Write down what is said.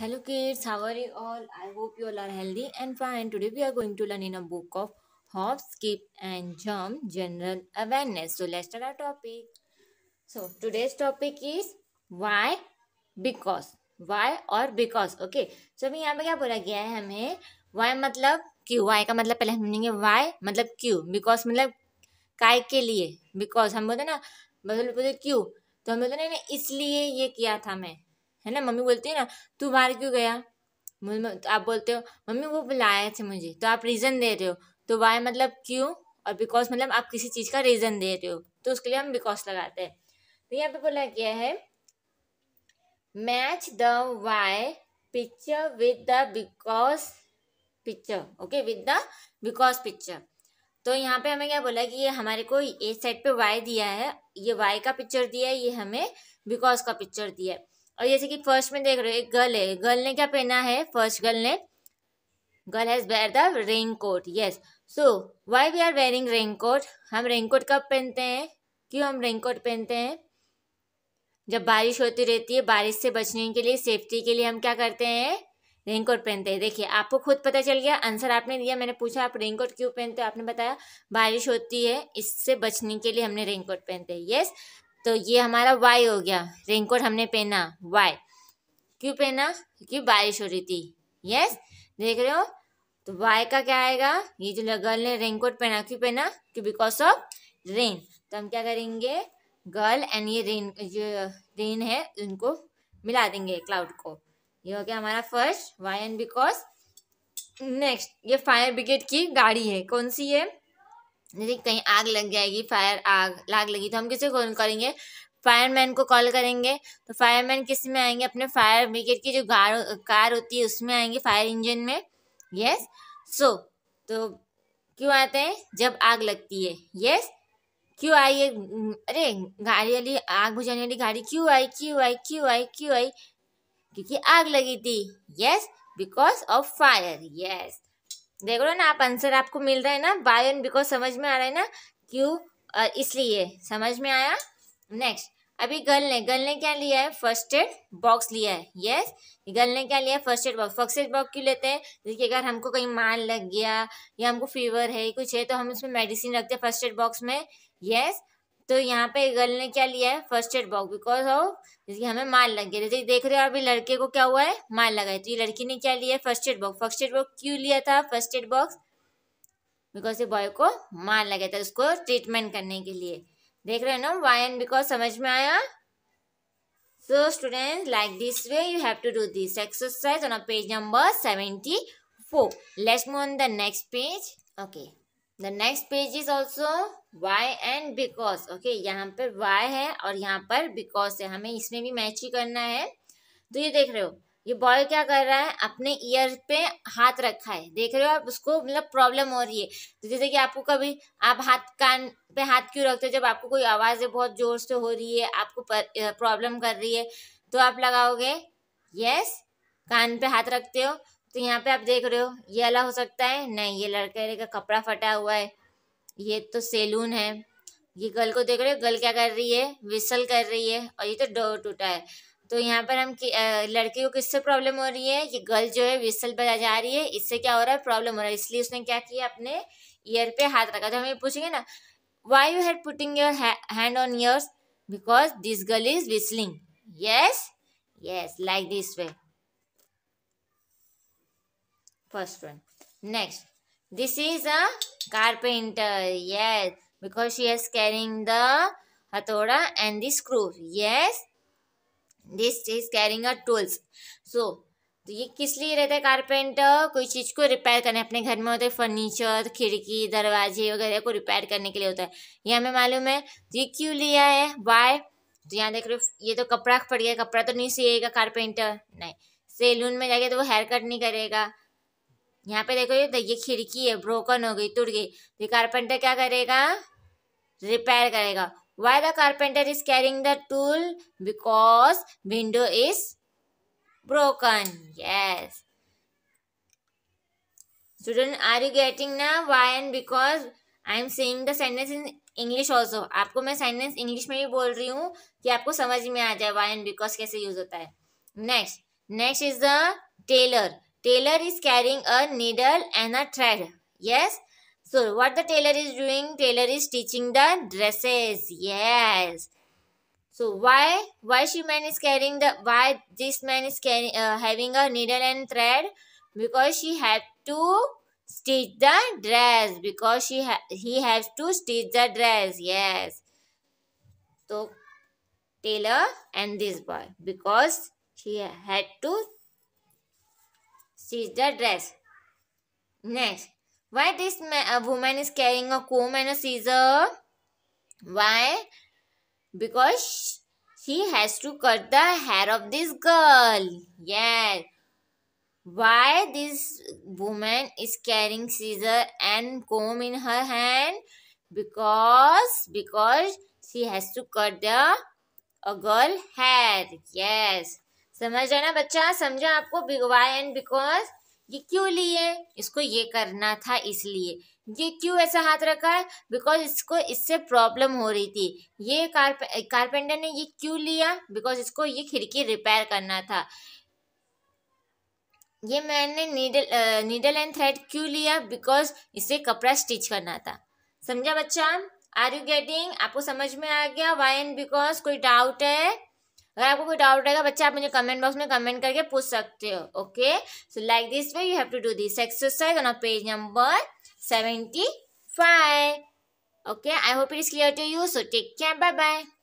Hello kids, how are you all? I hope you all are healthy and fine. Today we are going to learn in a book of hop, skip and jump general awareness. So let's start our topic. So today's topic is why, because. Why और because. Okay. So अभी यहाँ पे क्या बोला गया है हमें why मतलब क्यों why का मतलब पहले हम लेंगे why मतलब क्यों because मतलब काय के लिए because हम बोलते ना मतलब बोलते क्यों तो हम बोलते ना इसलिए ये किया था मैं है ना मम्मी बोलती है ना तू बाहर क्यों गया तो आप बोलते हो मम्मी वो बुलाए थे मुझे तो आप रीज़न दे रहे हो तो वाई मतलब क्यों और बिकॉज मतलब आप किसी चीज़ का रीज़न दे रहे हो तो उसके लिए हम बिकॉज लगाते हैं तो यहाँ पे बोला गया है match the why picture with the because picture okay with the because picture तो यहाँ पे हमें क्या बोला कि ये हमारे को ए साइड पे वाई दिया है ये वाई का पिक्चर दिया है ये हमें बिकॉज का पिक्चर दिया है और जैसे कि फर्स्ट में देख रहे हो एक गर्ल है गर्ल ने क्या पहना है फर्स्ट गर्ल ने girl has wear the raincoat yes so why we are wearing raincoat हम रेनकोट कब पहनते हैं क्यों हम रेनकोट पहनते हैं जब बारिश होती रहती है बारिश से बचने के लिए सेफ्टी के लिए हम क्या करते हैं रेनकोट पहनते हैं देखिए आपको खुद पता चल गया आंसर आपने दिया मैंने पूछा आप रेनकोट क्यों पहनते हो आपने बताया बारिश होती है इससे बचने के लिए हमने रेनकोट पहनते हैं यस तो ये हमारा वाई हो गया रेनकोट हमने पहना वाई क्यों पहना क्योंकि बारिश हो रही थी यस देख रहे हो तो वाई का क्या आएगा ये जो गर्ल ने रेनकोट पहना क्यों पहना क्यों बिकॉज ऑफ रेन तो हम क्या करेंगे गर्ल एंड ये रेन जो रेन है उनको मिला देंगे क्लाउड को ये हो गया हमारा first why and because next ये फायर ब्रिगेड की गाड़ी है कौन सी है जैसे कहीं आग लग जाएगी फायर आग आग लगी तो हम किसे कॉल करेंगे फायरमैन को कॉल करेंगे तो फायरमैन किस में आएंगे अपने फायर ब्रिगेड की जो गार कार होती है उसमें आएंगे फायर इंजन में यस सो so, तो क्यों आते हैं जब आग लगती है यस क्यों आई ये अरे गाड़ी वाली आग बुझाने वाली गाड़ी क्यों आई क्यों आई क्यों आई क्यों आई क्योंकि आग लगी थी yes because of fire yes देख लो ना आप आंसर आपको मिल रहा है ना बाय एंड बिकॉज समझ में आ रहा है ना क्यों इसलिए समझ में आया नेक्स्ट अभी गर्ल ने गर्ल ने क्या लिया है फर्स्ट एड बॉक्स लिया है यस गर्ल ने क्या लिया है first aid box first aid box क्यों लेते हैं जैसे अगर हमको कहीं मार लग गया या हमको फीवर है कुछ है तो हम उसमें मेडिसिन रखते हैं फर्स्ट एड बॉक्स में यस तो यहाँ पे गर्ल ने क्या लिया है first aid box because of जैसे हमें मार लग गया जैसे देख रहे हो अभी लड़के को क्या हुआ है मार लगा है तो ये लड़की ने क्या लिया है first aid box first aid box क्यों लिया था फर्स्ट एड बॉक्स बिकॉज ये बॉय को मार लगा था उसको ट्रीटमेंट करने के लिए देख रहे हो ना वाई एंड बिकॉज समझ में आया so student like this way you have to do this exercise on page number seventy four let's move on the next page okay the next page is also why and because okay यहाँ पर Y है और यहाँ पर because है हमें इसमें भी मैच ही करना है तो ये देख रहे हो ये बॉय क्या कर रहा है अपने ईयर पे हाथ रखा है देख रहे हो आप उसको मतलब प्रॉब्लम हो रही है तो जैसे कि आपको कभी आप हाथ कान पे हाथ क्यों रखते हो जब आपको कोई आवाज बहुत ज़ोर से हो रही है आपको प्रॉब्लम कर रही है तो आप लगाओगे यस कान पे हाथ रखते हो तो यहाँ पे आप देख रहे हो ये अला हो सकता है नहीं ये लड़के का कपड़ा फटा हुआ है ये तो सैलून है ये गल को देख रहे हो गल क्या कर रही है विसल कर रही है और ये तो डोर टूटा है तो यहाँ पर हम लड़की को किससे प्रॉब्लम हो रही है ये गर्ल जो है विसल बजा जा रही है इससे क्या हो रहा है प्रॉब्लम हो रहा है इसलिए उसने क्या किया अपने ईयर पे हाथ रखा तो हम ये पूछेंगे ना why you had putting your hand on ears because this girl is whistling yes yes like this way first one next this is a carpenter yes because she is carrying the hathoda and the screw yes this is carrying a tools so तो ये किस लिए रहता है carpenter कोई चीज़ को repair करने अपने घर में होते हैं फर्नीचर खिड़की दरवाजे वगैरह को रिपेयर करने के लिए होता है ये हमें मालूम है तो ये क्यों लिया है बाय तो यहाँ देख रहे हो ये तो कपड़ा पड़ गया कपड़ा तो नहीं सिएगा कारपेंटर नहीं सैलून में जाके तो वो हेयर कट नहीं करेगा यहाँ पे देखो ये खिड़की है ब्रोकन हो गई टूट गई तो कारपेंटर क्या करेगा रिपेयर करेगा why the carpenter is carrying the tool because window is broken yes student are you getting ना why and because I am saying the sentence in English also आपको मैं सेंटेंस इंग्लिश में भी बोल रही हूँ कि आपको समझ में आ जाए वाई एंड बिकॉज कैसे यूज होता है next next is the tailor tailor is carrying a needle and a thread yes so what the tailor is doing tailor is teaching the dresses yes so why why she man is carrying the why this man is carrying uh, having a needle and thread because she had to stitch the dress because she ha he has to stitch the dress yes so tailor and this boy because she had to sees the dress. Next, why this man, a woman is carrying a comb and a scissor? Why? Because she has to cut the hair of this girl. Yes. Why this woman is carrying scissor and comb in her hand? Because because she has to cut the a girl hair. Yes. समझ जाना बच्चा समझा आपको big Y and because ये क्यों लिए इसको ये करना था इसलिए ये क्यों ऐसा हाथ रखा है बिकॉज इसको इससे प्रॉब्लम हो रही थी ये कारपेंटर ने ये क्यों लिया बिकॉज इसको ये खिड़की रिपेयर करना था ये मैंने नीडल नीडल एंड थ्रेड क्यों लिया बिकॉज इसे कपड़ा स्टिच करना था समझा बच्चा आर यू गेटिंग आपको समझ में आ गया वाई एंड बिकॉज कोई डाउट है अगर आपको कोई डाउट रहेगा बच्चा आप मुझे कमेंट बॉक्स में कमेंट करके पूछ सकते हो okay so like this way you have to do this exercise on page number seventy five okay I hope it is clear to you so take care bye bye